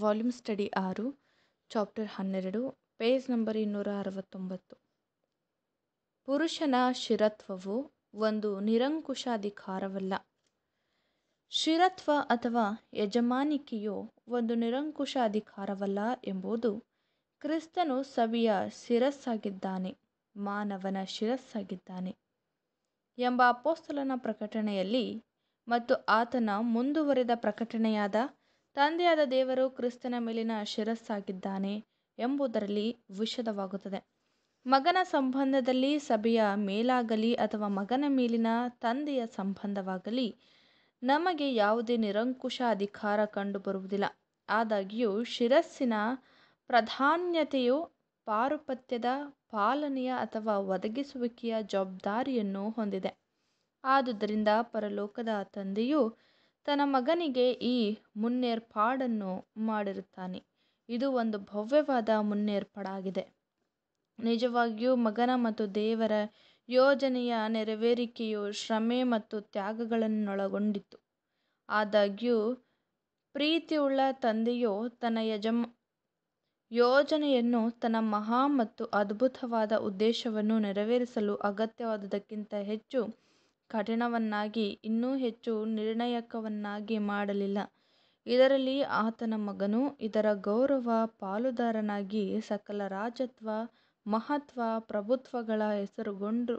Volume study ಆರು chapter ಹನ್ನೆರಡು page number ಇನ್ನೂರ ಅರವತ್ತೊಂಬತ್ತು ಪುರುಷನ ಶಿರತ್ವವು ಒಂದು ನಿರಂಕುಶಾಧಿಕಾರವಲ್ಲ ಶಿರತ್ವ ಅಥವಾ ಯಜಮಾನಿಕೆಯು ಒಂದು ನಿರಂಕುಶ ಅಧಿಕಾರವಲ್ಲ ಎಂಬುದು ಕ್ರಿಸ್ತನು ಸವಿಯ ಶಿರಸ್ಸಾಗಿದ್ದಾನೆ ಮಾನವನ ಶಿರಸ್ಸಾಗಿದ್ದಾನೆ ಎಂಬ ಅಪೋಸ್ತಲನ ಪ್ರಕಟಣೆಯಲ್ಲಿ ಮತ್ತು ಆತನ ಮುಂದುವರೆದ ಪ್ರಕಟಣೆಯಾದ ತಂದೆಯಾದ ದೇವರು ಕ್ರಿಸ್ತನ ಮೇಲಿನ ಶಿರಸ್ಸಾಗಿದ್ದಾನೆ ಎಂಬುದರಲ್ಲಿ ವಿಷದವಾಗುತ್ತದೆ ಮಗನ ಸಂಬಂಧದಲ್ಲಿ ಸಭೆಯ ಮೇಲಾಗಲಿ ಅಥವಾ ಮಗನ ಮೇಲಿನ ತಂದೆಯ ಸಂಬಂಧವಾಗಲಿ ನಮಗೆ ಯಾವುದೇ ನಿರಂಕುಶ ಅಧಿಕಾರ ಕಂಡುಬರುವುದಿಲ್ಲ ಆದಾಗ್ಯೂ ಶಿರಸ್ಸಿನ ಪ್ರಾಧಾನ್ಯತೆಯು ಪಾರುಪತ್ಯದ ಪಾಲನೆಯ ಅಥವಾ ಒದಗಿಸುವಿಕೆಯ ಜವಾಬ್ದಾರಿಯನ್ನು ಹೊಂದಿದೆ ಆದುದರಿಂದ ಪರಲೋಕದ ತಂದೆಯು ತನ್ನ ಮಗನಿಗೆ ಈ ಮುನ್ನೇರ್ಪಾಡನ್ನು ಮಾಡಿರುತ್ತಾನೆ ಇದು ಒಂದು ಭವ್ಯವಾದ ಮುನ್ನೇರ್ಪಾಡಾಗಿದೆ ನಿಜವಾಗಿಯೂ ಮಗನ ಮತ್ತು ದೇವರ ಯೋಜನೆಯ ನೆರವೇರಿಕೆಯು ಶ್ರಮೆ ಮತ್ತು ತ್ಯಾಗಗಳನ್ನೊಳಗೊಂಡಿತ್ತು ಆದಾಗ್ಯೂ ಪ್ರೀತಿಯುಳ್ಳ ತಂದೆಯು ತನ್ನ ಯಜಮ ಯೋಜನೆಯನ್ನು ತನ್ನ ಮಹಾ ಮತ್ತು ಅದ್ಭುತವಾದ ಉದ್ದೇಶವನ್ನು ನೆರವೇರಿಸಲು ಅಗತ್ಯವಾದದಕ್ಕಿಂತ ಹೆಚ್ಚು ಕಠಿಣವನ್ನಾಗಿ ಇನ್ನೂ ಹೆಚ್ಚು ನಿರ್ಣಾಯಕವನ್ನಾಗಿ ಮಾಡಲಿಲ್ಲ. ಇದರಲ್ಲಿ ಆತನ ಮಗನು ಇದರ ಗೌರವ ಪಾಲುದಾರನಾಗಿ ಸಕಲ ರಾಜತ್ವ, ಮಹತ್ವ, ಪ್ರಭುತ್ವಗಳ ಹೆಸರುಗೊಂಡು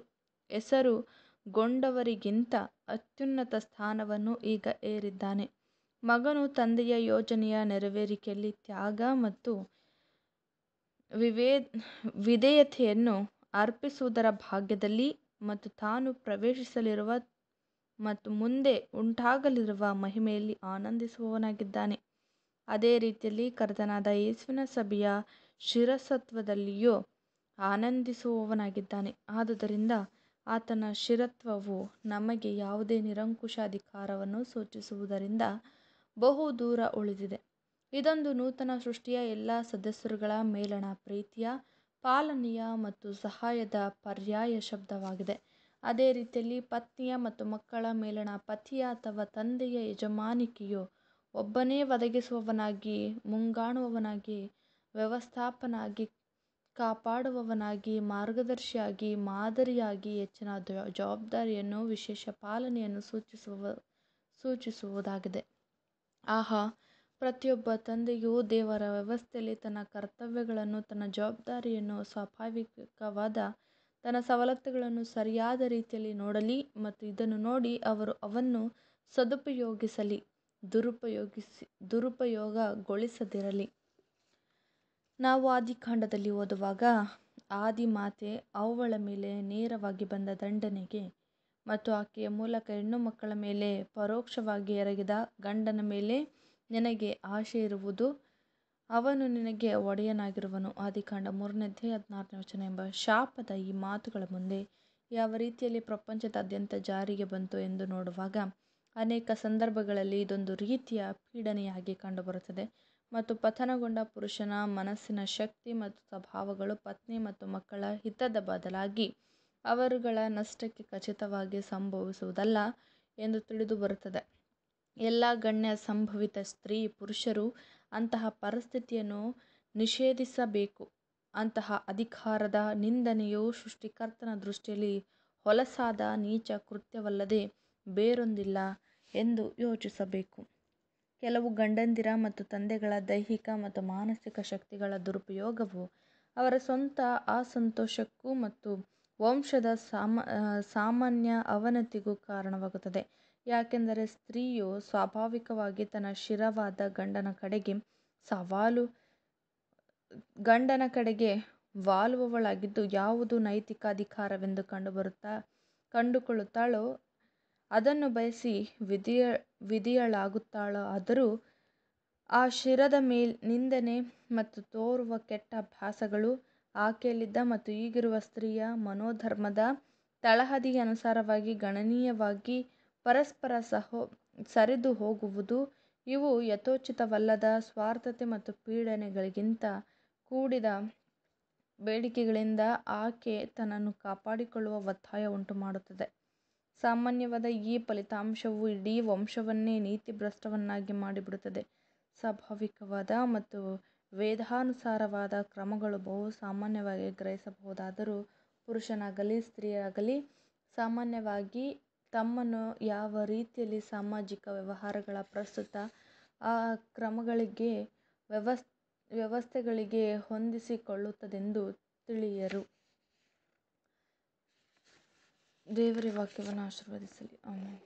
ಹೆಸರುಗೊಂಡವರಿಗಿಂತ ಅತ್ಯುನ್ನತ ಸ್ಥಾನವನ್ನು ಈಗ ಏರಿದ್ದಾನೆ. ಮಗನು ತಂದೆಯ ಯೋಜನೆಯ ನೆರವೇರಿಕೆಯಲ್ಲಿ ತ್ಯಾಗ ಮತ್ತು ವಿವೇ ವಿಧೇಯತೆಯನ್ನು ಅರ್ಪಿಸುವುದರ ಭಾಗ್ಯದಲ್ಲಿ ಮತ್ತು ತಾನು ಪ್ರವೇಶಿಸಲಿರುವ ಮತ್ತು ಮುಂದೆ ಉಂಟಾಗಲಿರುವ ಮಹಿಮೆಯಲ್ಲಿ ಆನಂದಿಸುವವನಾಗಿದ್ದಾನೆ ಅದೇ ರೀತಿಯಲ್ಲಿ ಕರ್ತನಾದ ಯೇಸುವಿನ ಸಭೆಯ ಶಿರಸತ್ವದಲ್ಲಿಯೂ ಆನಂದಿಸುವವನಾಗಿದ್ದಾನೆ ಆದುದರಿಂದ ಆತನ ಶಿರತ್ವವು ನಮಗೆ ಯಾವುದೇ ನಿರಂಕುಶ ಅಧಿಕಾರವನ್ನು ಸೂಚಿಸುವುದರಿಂದ ಬಹು ದೂರ ಉಳಿದಿದೆ ಇದೊಂದು ನೂತನ ಸೃಷ್ಟಿಯ ಎಲ್ಲ ಸದಸ್ಯರುಗಳ ಮೇಲಣ ಪ್ರೀತಿಯ ಪಾಲನೆಯ ಮತ್ತು ಸಹಾಯದ ಪರ್ಯಾಯ ಶಬ್ದವಾಗಿದೆ ಅದೇ ರೀತಿಯಲ್ಲಿ ಪತ್ನಿಯ ಮತ್ತು ಮಕ್ಕಳ ಮೇಲಣ ಪತಿಯ ಅಥವಾ ತಂದೆಯ ಯಜಮಾನಿಕೆಯು ಒಬ್ಬನೇ ಒದಗಿಸುವವನಾಗಿ ಮುಂಗಾಣುವವನಾಗಿ ವ್ಯವಸ್ಥಾಪನಾಗಿ ಕಾಪಾಡುವವನಾಗಿ ಮಾರ್ಗದರ್ಶಿಯಾಗಿ ಮಾದರಿಯಾಗಿ ಹೆಚ್ಚಿನ ಜವಾಬ್ದಾರಿಯನ್ನು ವಿಶೇಷ ಪಾಲನೆಯನ್ನು ಸೂಚಿಸುವ ಸೂಚಿಸುವುದಾಗಿದೆ ಆಹಾ ಪ್ರತಿಯೊಬ್ಬ ತಂದೆಯೂ ದೇವರ ವ್ಯವಸ್ಥೆಯಲ್ಲಿ ತನ್ನ ಕರ್ತವ್ಯಗಳನ್ನು ತನ್ನ ಜವಾಬ್ದಾರಿಯನ್ನು ಸ್ವಾಭಾವಿಕವಾದ ತನ್ನ ಸವಲತ್ತುಗಳನ್ನು ಸರಿಯಾದ ರೀತಿಯಲ್ಲಿ ನೋಡಲಿ ಮತ್ತು ಇದನ್ನು ನೋಡಿ ಅವರು ಅವನ್ನು ಸದುಪಯೋಗಿಸಲಿ ದುರುಪಯೋಗಿಸಿ ದುರುಪಯೋಗಗೊಳಿಸದಿರಲಿ ನಾವು ಆದಿಕಾಂಡದಲ್ಲಿ ಓದುವಾಗ ಆದಿ ಮಾತೆ ಅವಳ ಮೇಲೆ ನೇರವಾಗಿ ಬಂದ ದಂಡನೆಗೆ ಮತ್ತು ಆಕೆಯ ಮೂಲಕ ಹೆಣ್ಣು ಮಕ್ಕಳ ಮೇಲೆ ಪರೋಕ್ಷವಾಗಿ ಎರಗಿದ ಗಂಡನ ಮೇಲೆ ನಿನಗೆ ಆಶೆ ಇರುವುದು ಅವನು ನಿನಗೆ ಒಡೆಯನಾಗಿರುವನು ಆದಿಕಾಂಡ ಮೂರನೇ ಅಧ್ಯಾಯ ಹದಿನಾರನೇ ವಚನ ಎಂಬ ಶಾಪದ ಈ ಮಾತುಗಳ ಮುಂದೆ ಯಾವ ರೀತಿಯಲ್ಲಿ ಪ್ರಪಂಚದಾದ್ಯಂತ ಜಾರಿಗೆ ಬಂತು ಎಂದು ನೋಡುವಾಗ ಅನೇಕ ಸಂದರ್ಭಗಳಲ್ಲಿ ಇದೊಂದು ರೀತಿಯ ಪೀಡನೆಯಾಗಿ ಕಂಡುಬರುತ್ತದೆ ಮತ್ತು ಪತನಗೊಂಡ ಪುರುಷನ ಮನಸ್ಸಿನ ಶಕ್ತಿ ಮತ್ತು ಸ್ವಭಾವಗಳು ಪತ್ನಿ ಮತ್ತು ಮಕ್ಕಳ ಹಿತದ ಬದಲಾಗಿ ಅವರುಗಳ ನಷ್ಟಕ್ಕೆ ಖಚಿತವಾಗಿ ಸಂಭವಿಸುವುದಲ್ಲ ಎಂದು ತಿಳಿದು ಬರುತ್ತದೆ ಎಲ್ಲ ಗಣ್ಯ ಸಂಭವಿತ ಸ್ತ್ರೀ ಪುರುಷರು ಅಂತಹ ಪರಿಸ್ಥಿತಿಯನ್ನು ನಿಷೇಧಿಸಬೇಕು ಅಂತಹ ಅಧಿಕಾರದ ನಿಂದನೆಯು ಸೃಷ್ಟಿಕರ್ತನ ದೃಷ್ಟಿಯಲ್ಲಿ ಹೊಲಸಾದ ನೀಚ ಕೃತ್ಯವಲ್ಲದೆ ಬೇರೊಂದಿಲ್ಲ ಎಂದು ಯೋಚಿಸಬೇಕು ಕೆಲವು ಗಂಡಂದಿರ ಮತ್ತು ತಂದೆಗಳ ದೈಹಿಕ ಮತ್ತು ಮಾನಸಿಕ ಶಕ್ತಿಗಳ ದುರುಪಯೋಗವು ಅವರ ಸ್ವಂತ ಅಸಂತೋಷಕ್ಕೂ ಮತ್ತು ವಂಶದ ಸಾಮಾನ್ಯ ಅವನತಿಗೂ ಕಾರಣವಾಗುತ್ತದೆ ಯಾಕೆಂದರೆ ಸ್ತ್ರೀಯು ಸ್ವಾಭಾವಿಕವಾಗಿ ತನ್ನ ಶಿರವಾದ ಗಂಡನ ಕಡೆಗೆ ಸವಾಲು ಗಂಡನ ಕಡೆಗೆ ವಾಲುವವಳಾಗಿದ್ದು ಯಾವುದು ನೈತಿಕ ಅಧಿಕಾರವೆಂದು ಕಂಡುಬರುತ್ತಾ ಕಂಡುಕೊಳ್ಳುತ್ತಾಳೋ ಅದನ್ನು ಬಯಸಿ ವಿಧಿಯ ವಿಧಿಯಳಾಗುತ್ತಾಳೋ ಆದರೂ ಆ ಶಿರದ ಮೇಲ್ ನಿಂದನೆ ಮತ್ತು ತೋರುವ ಕೆಟ್ಟ ಅಭ್ಯಾಸಗಳು ಆಕೆಯಲ್ಲಿದ್ದ ಮತ್ತು ಈಗಿರುವ ಸ್ತ್ರೀಯ ಮನೋಧರ್ಮದ ತಳಹದಿಗೆ ಅನುಸಾರವಾಗಿ ಗಣನೀಯವಾಗಿ ಪರಸ್ಪರ ಸಹೋ ಸರಿದು ಹೋಗುವುದು ಇವು ಯಥೋಚಿತವಲ್ಲದ ಸ್ವಾರ್ಥತೆ ಮತ್ತು ಪೀಡನೆಗಳಿಗಿಂತ ಕೂಡಿದ ಬೇಡಿಕೆಗಳಿಂದ ಆಕೆ ತನ್ನನ್ನು ಕಾಪಾಡಿಕೊಳ್ಳುವ ಒತ್ತಾಯ ಉಂಟು ಮಾಡುತ್ತದೆ ಸಾಮಾನ್ಯವಾದ ಈ ಫಲಿತಾಂಶವು ಇಡೀ ವಂಶವನ್ನೇ ನೀತಿ ಭ್ರಷ್ಟವನ್ನಾಗಿ ಮಾಡಿಬಿಡುತ್ತದೆ. ಸ್ವಾಭಾವಿಕವಾದ ಮತ್ತು ವೇದಾನುಸಾರವಾದ ಕ್ರಮಗಳು ಬಹು ಸಾಮಾನ್ಯವಾಗಿ ಗ್ರಹಿಸಬಹುದಾದರೂ ಪುರುಷನಾಗಲಿ ಸ್ತ್ರೀಯಾಗಲಿ ಸಾಮಾನ್ಯವಾಗಿ ತಮ್ಮನ್ನು ಯಾವ ರೀತಿಯಲ್ಲಿ ಸಾಮಾಜಿಕ ವ್ಯವಹಾರಗಳ ಪ್ರಸ್ತುತ ಆ ಕ್ರಮಗಳಿಗೆ ವ್ಯವಸ್ ವ್ಯವಸ್ಥೆಗಳಿಗೆ ಹೊಂದಿಸಿಕೊಳ್ಳುತ್ತದೆಂದು ತಿಳಿಯರು ದೇವರ ವಾಕ್ಯವನ್ನು ಆಶೀರ್ವದಿಸಲಿ ಅವನ